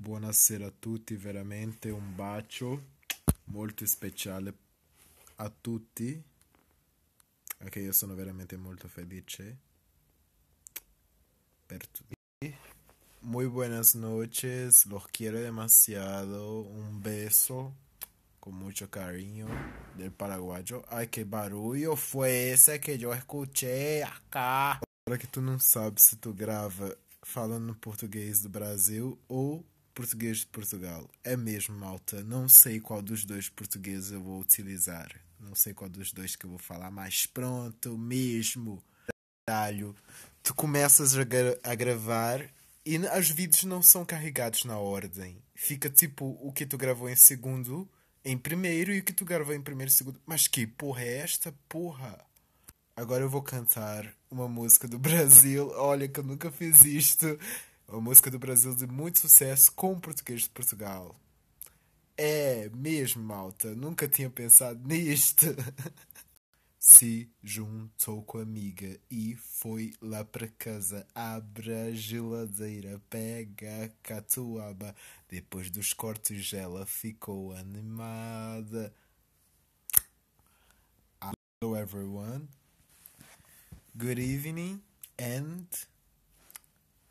Buonasera a tutti, veramente un bacio molto speciale a tutti. Anche io sono veramente molto felice per tutti. Muy buenas noches, los quiero demasiado. Un beso con mucho cariño del paraguayo. Ay, qué barullo fue ese que yo escuché acá. Agora que tu não sabe se tu grava falando português do Brasil o... português de Portugal. É mesmo, malta. Não sei qual dos dois portugueses eu vou utilizar. Não sei qual dos dois que eu vou falar, mas pronto, mesmo. Caralho. Tu começas a, gra a gravar e os vídeos não são carregados na ordem. Fica tipo o que tu gravou em segundo em primeiro e o que tu gravou em primeiro e segundo. Mas que porra é esta? Porra! Agora eu vou cantar uma música do Brasil. Olha que eu nunca fiz isto. Uma música do Brasil de muito sucesso com o português de Portugal. É mesmo, malta. Nunca tinha pensado nisto. Se juntou com a amiga e foi lá para casa. Abre a geladeira, pega a catuaba. Depois dos cortes, ela ficou animada. Hello, everyone. Good evening and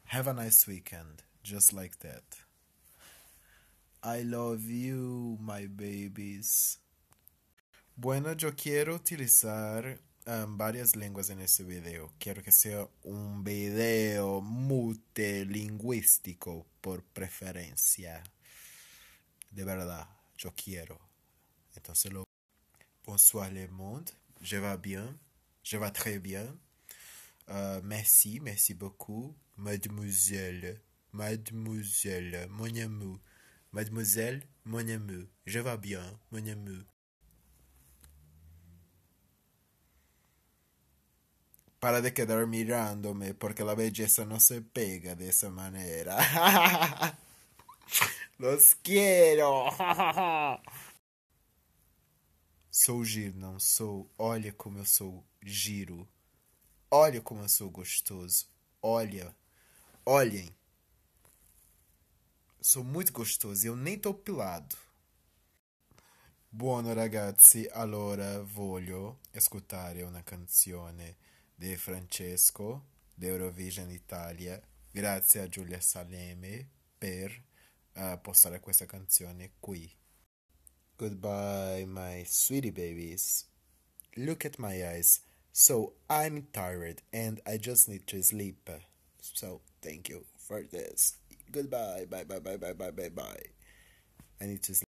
Have a nice weekend, just like that. I love you, my babies. Bueno, yo quiero utilizar um, varias lenguas en este video. Quiero que sea un video multilingüístico por preferencia. De verdad, yo quiero. Entonces lo... Bonsoir le monde, je vais bien, je vais très bien. Uh, merci, merci beaucoup, mademoiselle, mademoiselle, mon amour, mademoiselle, mon amour, je vais bien, mon amour. Para de quedar mirando-me, porque la belleza não se pega de maneira. manera. Los quiero! sou giro, não sou. Olha como eu sou giro. Olha como eu sou gostoso. Olha. Olhem. Sou muito gostoso e eu nem tô pilado. Buono ragazzi, allora voglio ascoltare una canzone di Francesco d'Eurovision Italia. Grazie a Giulia Saleme per uh, postare questa canzone qui. Goodbye, my sweetie babies. Look at my eyes. So I'm tired and I just need to sleep. So thank you for this. Goodbye. Bye bye bye bye bye bye bye. I need to sleep.